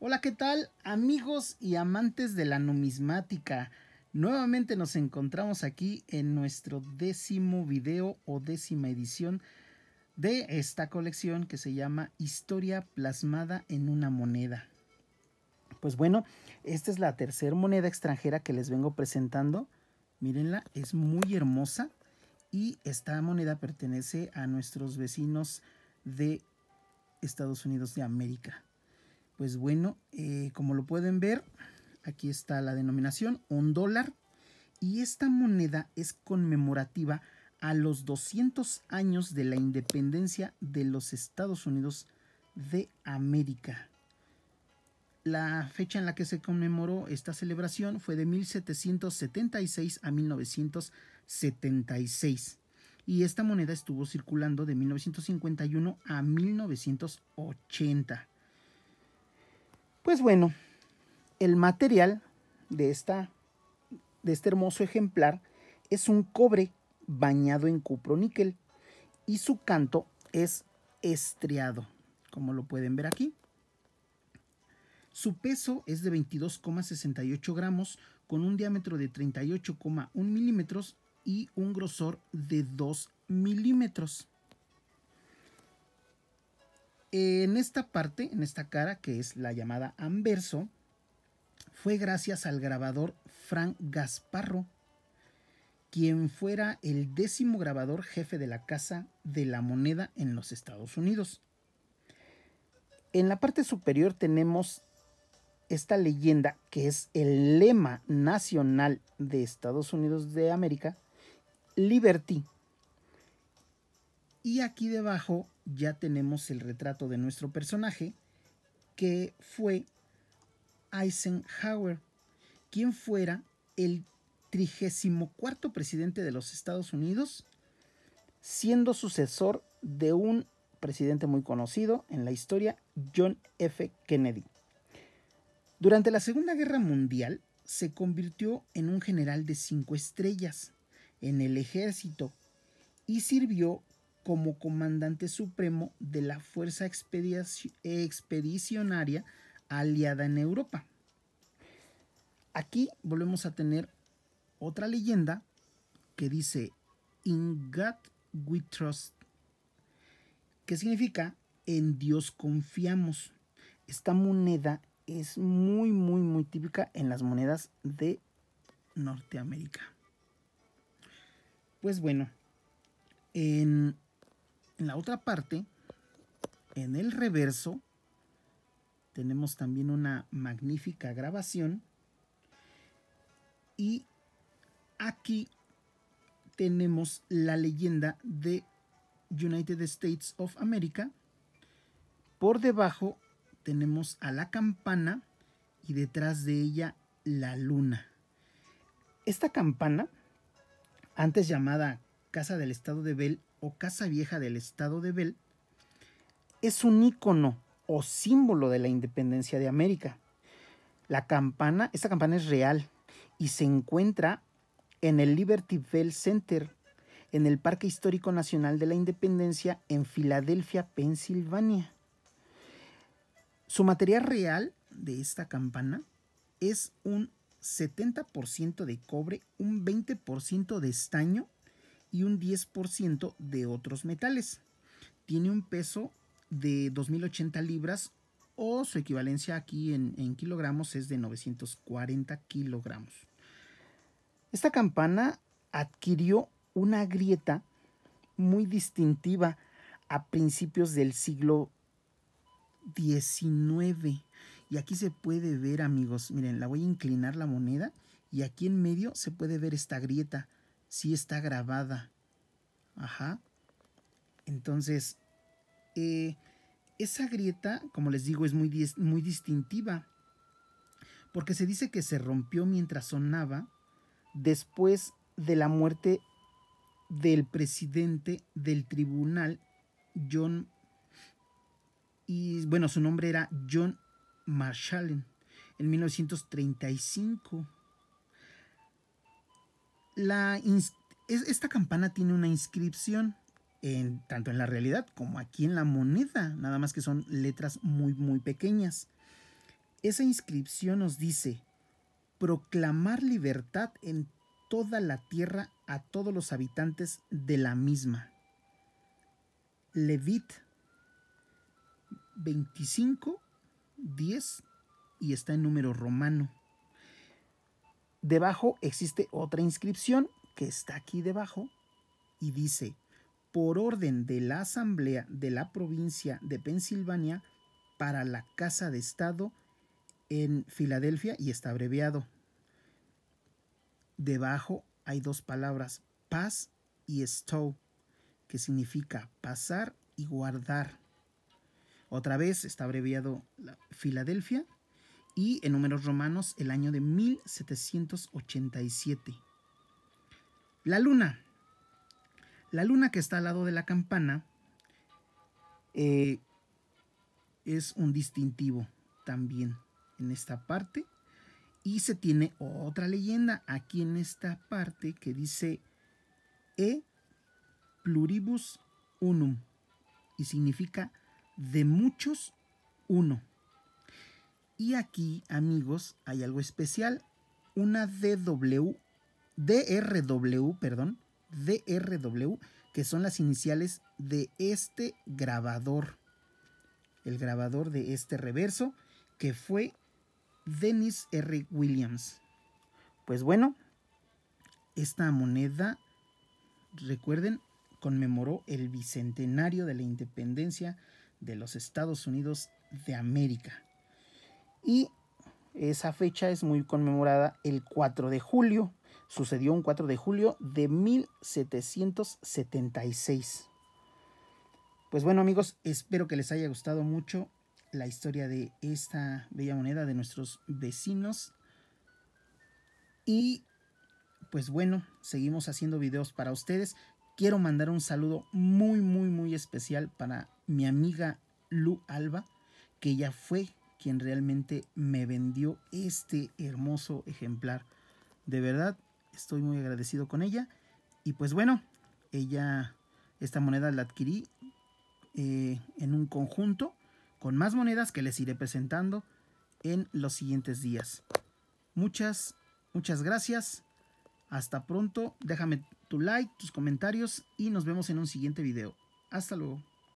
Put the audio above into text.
Hola, ¿qué tal amigos y amantes de la numismática? Nuevamente nos encontramos aquí en nuestro décimo video o décima edición de esta colección que se llama Historia plasmada en una moneda. Pues bueno, esta es la tercera moneda extranjera que les vengo presentando. Mírenla, es muy hermosa y esta moneda pertenece a nuestros vecinos de Estados Unidos de América. Pues bueno, eh, como lo pueden ver, aquí está la denominación, un dólar. Y esta moneda es conmemorativa a los 200 años de la independencia de los Estados Unidos de América. La fecha en la que se conmemoró esta celebración fue de 1776 a 1976 y esta moneda estuvo circulando de 1951 a 1980. Pues bueno, el material de, esta, de este hermoso ejemplar es un cobre bañado en cupro níquel y su canto es estriado, como lo pueden ver aquí. Su peso es de 22,68 gramos con un diámetro de 38,1 milímetros y un grosor de 2 milímetros. En esta parte, en esta cara, que es la llamada anverso, fue gracias al grabador Frank Gasparro, quien fuera el décimo grabador jefe de la Casa de la Moneda en los Estados Unidos. En la parte superior tenemos esta leyenda que es el lema nacional de Estados Unidos de América, Liberty. Y aquí debajo ya tenemos el retrato de nuestro personaje, que fue Eisenhower, quien fuera el 34 presidente de los Estados Unidos, siendo sucesor de un presidente muy conocido en la historia, John F. Kennedy. Durante la Segunda Guerra Mundial se convirtió en un general de cinco estrellas en el ejército y sirvió como comandante supremo de la fuerza expedicionaria aliada en Europa. Aquí volvemos a tener otra leyenda que dice In God we trust, que significa en Dios confiamos. Esta moneda es muy, muy, muy típica en las monedas de Norteamérica. Pues bueno, en en la otra parte, en el reverso, tenemos también una magnífica grabación. Y aquí tenemos la leyenda de United States of America. Por debajo tenemos a la campana y detrás de ella la luna. Esta campana, antes llamada Casa del Estado de Bell, o Casa Vieja del estado de Bell, es un icono o símbolo de la independencia de América. La campana, esta campana es real y se encuentra en el Liberty Bell Center, en el Parque Histórico Nacional de la Independencia en Filadelfia, Pensilvania. Su material real de esta campana es un 70% de cobre, un 20% de estaño y un 10% de otros metales. Tiene un peso de 2.080 libras o su equivalencia aquí en, kilogramos es de 940 kilogramos. Esta campana adquirió una grieta muy distintiva a principios del siglo XIX. Y aquí se puede ver, amigos, miren, la voy a inclinar la moneda y aquí en medio se puede ver esta grieta sí está grabada. Ajá. Entonces, eh, esa grieta, como les digo, es muy, muy distintiva. Porque se dice que se rompió mientras sonaba después de la muerte del presidente del tribunal, John. Y bueno, su nombre era John Marshall en 1935 esta campana tiene una inscripción, en, tanto en la realidad como aquí en la moneda, nada más que son letras muy, muy pequeñas. Esa inscripción nos dice, proclamar libertad en toda la tierra a todos los habitantes de la misma. Levit 25, 10 y está en número romano. Debajo existe otra inscripción que está aquí debajo y dice, por orden de la Asamblea de la provincia de Pensilvania para la Casa de Estado en Filadelfia y está abreviado. Debajo hay dos palabras, paz y stow, que significa pasar y guardar. Otra vez está abreviado Filadelfia y en números romanos el año de 1787. La luna. La luna que está al lado de la campana eh, es un distintivo también en esta parte. Y se tiene otra leyenda aquí en esta parte que dice E pluribus unum y significa de muchos uno. Y aquí, amigos, hay algo especial. Una DW, DRW, perdón, DRW, que son las iniciales de este grabador. El grabador de este reverso, que fue Dennis R. Williams. Pues bueno, esta moneda, recuerden, conmemoró el bicentenario de la independencia de los Estados Unidos de América y esa fecha es muy conmemorada el 4 de julio. Sucedió un 4 de julio de 1776. Pues bueno amigos, espero que les haya gustado mucho la historia de esta bella moneda de nuestros vecinos. Y pues bueno, seguimos haciendo videos para ustedes. Quiero mandar un saludo muy, muy, muy especial para mi amiga Lu Alba, que ya fue quien realmente me vendió este hermoso ejemplar. De verdad, estoy muy agradecido con ella. Y pues bueno, ella, esta moneda la adquirí eh, en un conjunto con más monedas que les iré presentando en los siguientes días. Muchas, muchas gracias. Hasta pronto. Déjame tu like, tus comentarios y nos vemos en un siguiente video. Hasta luego.